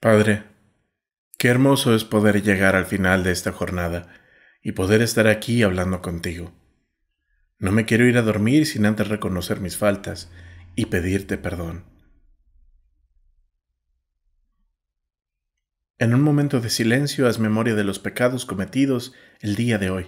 Padre, qué hermoso es poder llegar al final de esta jornada y poder estar aquí hablando contigo. No me quiero ir a dormir sin antes reconocer mis faltas y pedirte perdón. En un momento de silencio haz memoria de los pecados cometidos el día de hoy.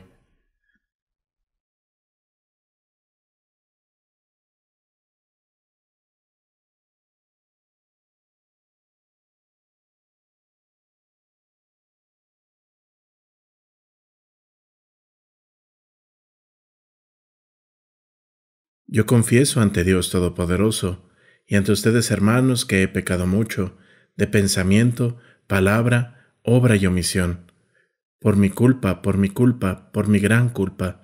Yo confieso ante Dios Todopoderoso y ante ustedes hermanos que he pecado mucho, de pensamiento, palabra, obra y omisión. Por mi culpa, por mi culpa, por mi gran culpa.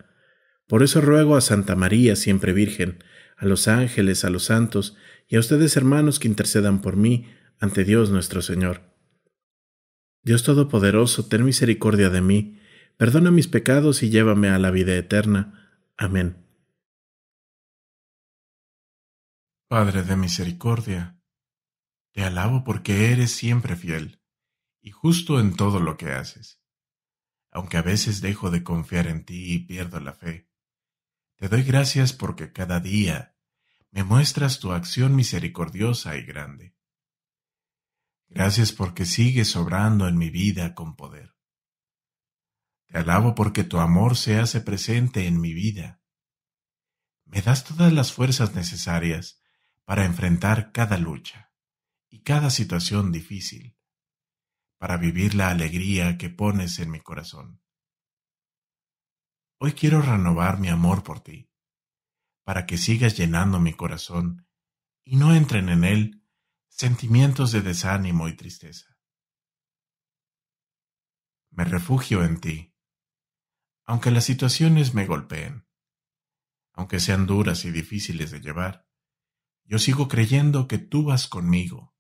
Por eso ruego a Santa María, siempre Virgen, a los ángeles, a los santos, y a ustedes hermanos que intercedan por mí ante Dios nuestro Señor. Dios Todopoderoso, ten misericordia de mí, perdona mis pecados y llévame a la vida eterna. Amén. Padre de misericordia, te alabo porque eres siempre fiel y justo en todo lo que haces. Aunque a veces dejo de confiar en ti y pierdo la fe, te doy gracias porque cada día me muestras tu acción misericordiosa y grande. Gracias porque sigues obrando en mi vida con poder. Te alabo porque tu amor se hace presente en mi vida. Me das todas las fuerzas necesarias para enfrentar cada lucha y cada situación difícil para vivir la alegría que pones en mi corazón. Hoy quiero renovar mi amor por ti, para que sigas llenando mi corazón y no entren en él sentimientos de desánimo y tristeza. Me refugio en ti, aunque las situaciones me golpeen, aunque sean duras y difíciles de llevar, yo sigo creyendo que tú vas conmigo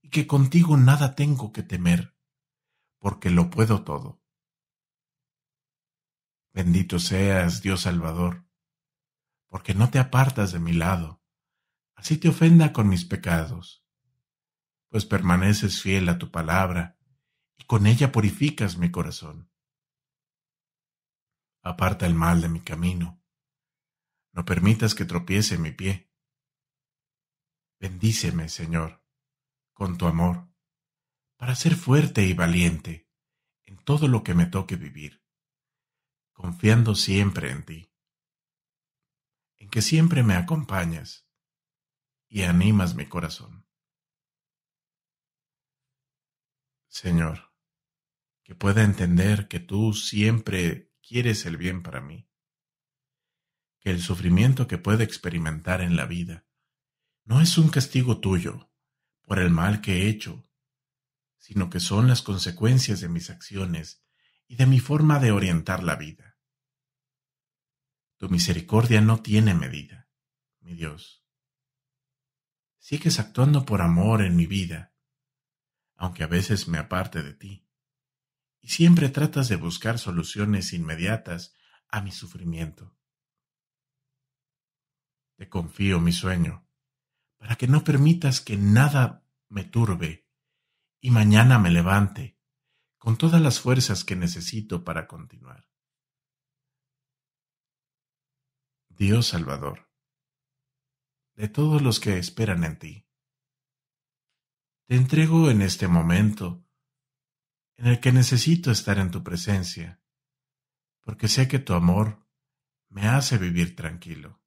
y que contigo nada tengo que temer porque lo puedo todo. Bendito seas, Dios Salvador, porque no te apartas de mi lado, así te ofenda con mis pecados, pues permaneces fiel a tu palabra, y con ella purificas mi corazón. Aparta el mal de mi camino, no permitas que tropiece mi pie. Bendíceme, Señor, con tu amor para ser fuerte y valiente en todo lo que me toque vivir, confiando siempre en ti, en que siempre me acompañas y animas mi corazón. Señor, que pueda entender que tú siempre quieres el bien para mí, que el sufrimiento que pueda experimentar en la vida no es un castigo tuyo por el mal que he hecho sino que son las consecuencias de mis acciones y de mi forma de orientar la vida. Tu misericordia no tiene medida, mi Dios. Sigues actuando por amor en mi vida, aunque a veces me aparte de ti, y siempre tratas de buscar soluciones inmediatas a mi sufrimiento. Te confío mi sueño, para que no permitas que nada me turbe y mañana me levante con todas las fuerzas que necesito para continuar. Dios Salvador, de todos los que esperan en ti, te entrego en este momento en el que necesito estar en tu presencia, porque sé que tu amor me hace vivir tranquilo.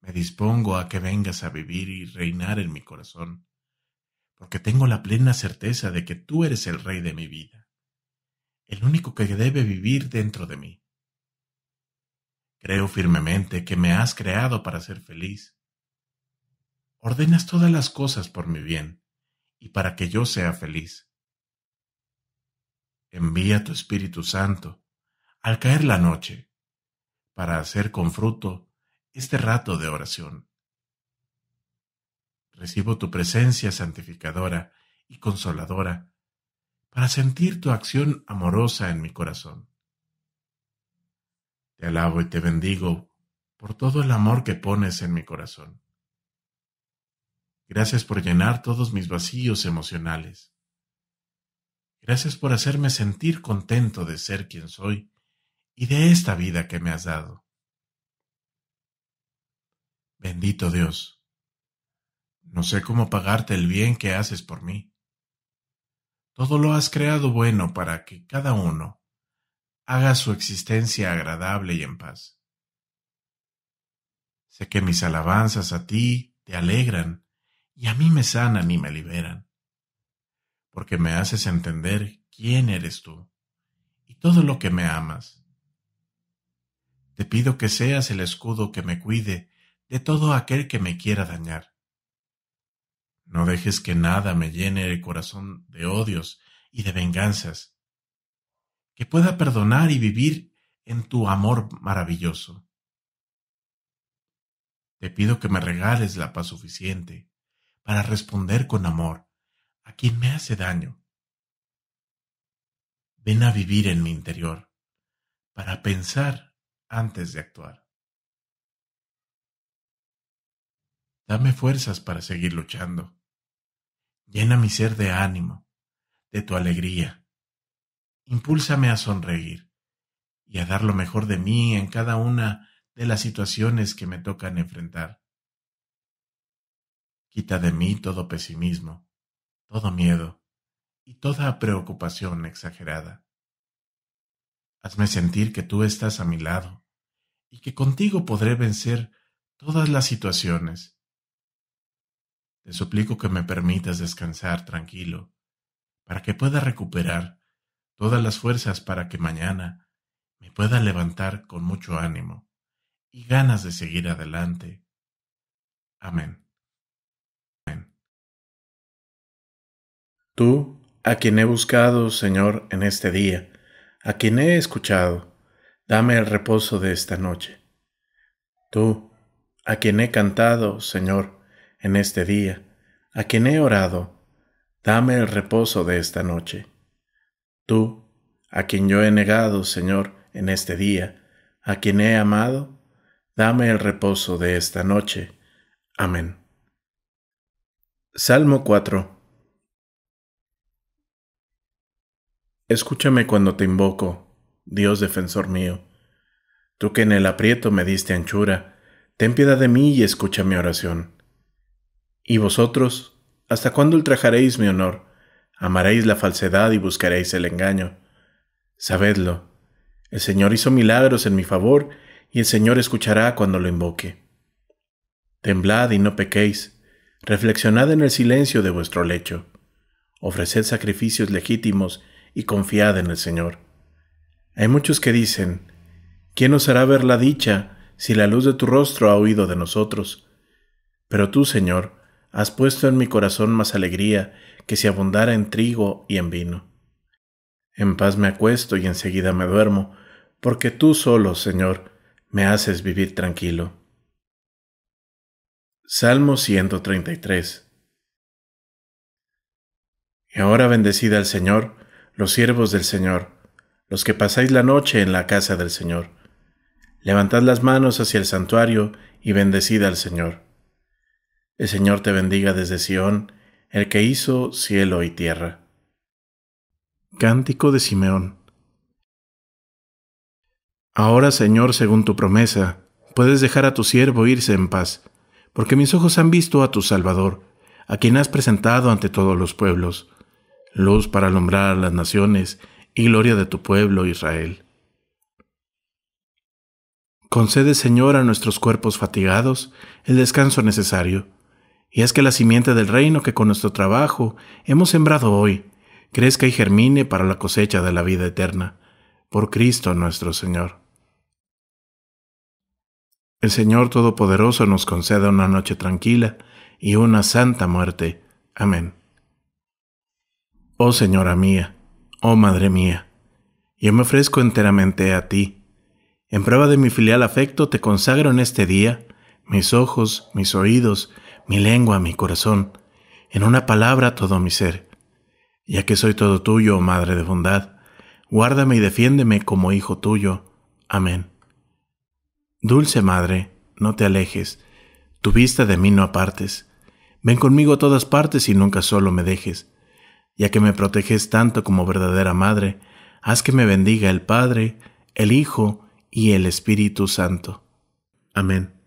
Me dispongo a que vengas a vivir y reinar en mi corazón, porque tengo la plena certeza de que tú eres el rey de mi vida, el único que debe vivir dentro de mí. Creo firmemente que me has creado para ser feliz. Ordenas todas las cosas por mi bien y para que yo sea feliz. Envía tu Espíritu Santo al caer la noche para hacer con fruto este rato de oración. Recibo tu presencia santificadora y consoladora para sentir tu acción amorosa en mi corazón. Te alabo y te bendigo por todo el amor que pones en mi corazón. Gracias por llenar todos mis vacíos emocionales. Gracias por hacerme sentir contento de ser quien soy y de esta vida que me has dado. Bendito Dios, no sé cómo pagarte el bien que haces por mí. Todo lo has creado bueno para que cada uno haga su existencia agradable y en paz. Sé que mis alabanzas a ti te alegran y a mí me sanan y me liberan, porque me haces entender quién eres tú y todo lo que me amas. Te pido que seas el escudo que me cuide de todo aquel que me quiera dañar. No dejes que nada me llene el corazón de odios y de venganzas, que pueda perdonar y vivir en tu amor maravilloso. Te pido que me regales la paz suficiente para responder con amor a quien me hace daño. Ven a vivir en mi interior para pensar antes de actuar. Dame fuerzas para seguir luchando. Llena mi ser de ánimo, de tu alegría. Impúlsame a sonreír y a dar lo mejor de mí en cada una de las situaciones que me tocan enfrentar. Quita de mí todo pesimismo, todo miedo y toda preocupación exagerada. Hazme sentir que tú estás a mi lado y que contigo podré vencer todas las situaciones te suplico que me permitas descansar tranquilo, para que pueda recuperar todas las fuerzas para que mañana me pueda levantar con mucho ánimo y ganas de seguir adelante. Amén. Tú, a quien he buscado, Señor, en este día, a quien he escuchado, dame el reposo de esta noche. Tú, a quien he cantado, Señor, en este día, a quien he orado, dame el reposo de esta noche. Tú, a quien yo he negado, Señor, en este día, a quien he amado, dame el reposo de esta noche. Amén. Salmo 4 Escúchame cuando te invoco, Dios defensor mío. Tú que en el aprieto me diste anchura, ten piedad de mí y escucha mi oración. ¿Y vosotros? ¿Hasta cuándo ultrajaréis mi honor? Amaréis la falsedad y buscaréis el engaño. Sabedlo, el Señor hizo milagros en mi favor, y el Señor escuchará cuando lo invoque. Temblad y no pequéis, reflexionad en el silencio de vuestro lecho, ofreced sacrificios legítimos y confiad en el Señor. Hay muchos que dicen, ¿quién os hará ver la dicha si la luz de tu rostro ha huido de nosotros? Pero tú, Señor, Has puesto en mi corazón más alegría que si abundara en trigo y en vino. En paz me acuesto y enseguida me duermo, porque tú solo, Señor, me haces vivir tranquilo. Salmo 133 Y ahora bendecida al Señor, los siervos del Señor, los que pasáis la noche en la casa del Señor. Levantad las manos hacia el santuario y bendecid al Señor. El Señor te bendiga desde Sión, el que hizo cielo y tierra. Cántico de Simeón. Ahora, Señor, según tu promesa, puedes dejar a tu siervo irse en paz, porque mis ojos han visto a tu Salvador, a quien has presentado ante todos los pueblos, luz para alumbrar las naciones y gloria de tu pueblo Israel. Concede, Señor, a nuestros cuerpos fatigados el descanso necesario y es que la simiente del reino que con nuestro trabajo hemos sembrado hoy, crezca y germine para la cosecha de la vida eterna, por Cristo nuestro Señor. El Señor Todopoderoso nos conceda una noche tranquila y una santa muerte. Amén. Oh Señora mía, oh Madre mía, yo me ofrezco enteramente a ti. En prueba de mi filial afecto te consagro en este día mis ojos, mis oídos, mi lengua, mi corazón, en una palabra todo mi ser. Ya que soy todo tuyo, Madre de bondad, guárdame y defiéndeme como hijo tuyo. Amén. Dulce Madre, no te alejes, tu vista de mí no apartes. Ven conmigo a todas partes y nunca solo me dejes. Ya que me proteges tanto como verdadera Madre, haz que me bendiga el Padre, el Hijo y el Espíritu Santo. Amén.